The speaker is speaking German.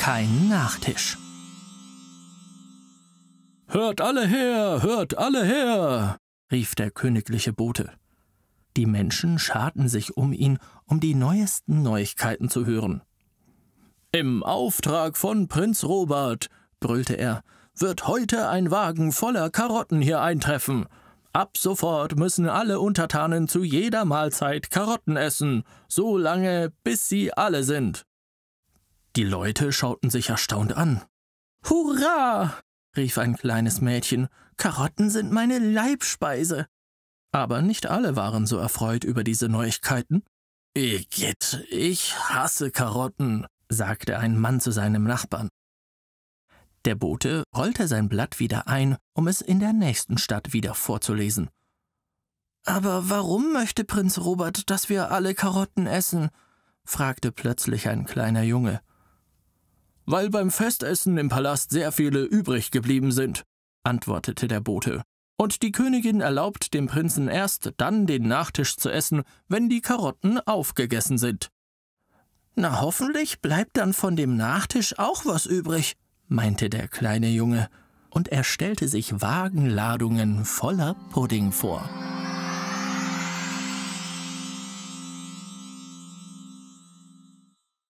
kein Nachtisch. Hört alle her, hört alle her, rief der königliche Bote. Die Menschen scharten sich um ihn, um die neuesten Neuigkeiten zu hören. Im Auftrag von Prinz Robert, brüllte er, wird heute ein Wagen voller Karotten hier eintreffen. Ab sofort müssen alle Untertanen zu jeder Mahlzeit Karotten essen, so lange, bis sie alle sind. Die Leute schauten sich erstaunt an. Hurra! rief ein kleines Mädchen, Karotten sind meine Leibspeise. Aber nicht alle waren so erfreut über diese Neuigkeiten. Igitt, ich hasse Karotten, sagte ein Mann zu seinem Nachbarn. Der Bote rollte sein Blatt wieder ein, um es in der nächsten Stadt wieder vorzulesen. Aber warum möchte Prinz Robert, dass wir alle Karotten essen? fragte plötzlich ein kleiner Junge. Weil beim Festessen im Palast sehr viele übrig geblieben sind, antwortete der Bote. Und die Königin erlaubt dem Prinzen erst dann den Nachtisch zu essen, wenn die Karotten aufgegessen sind. Na hoffentlich bleibt dann von dem Nachtisch auch was übrig, meinte der kleine Junge, und er stellte sich Wagenladungen voller Pudding vor.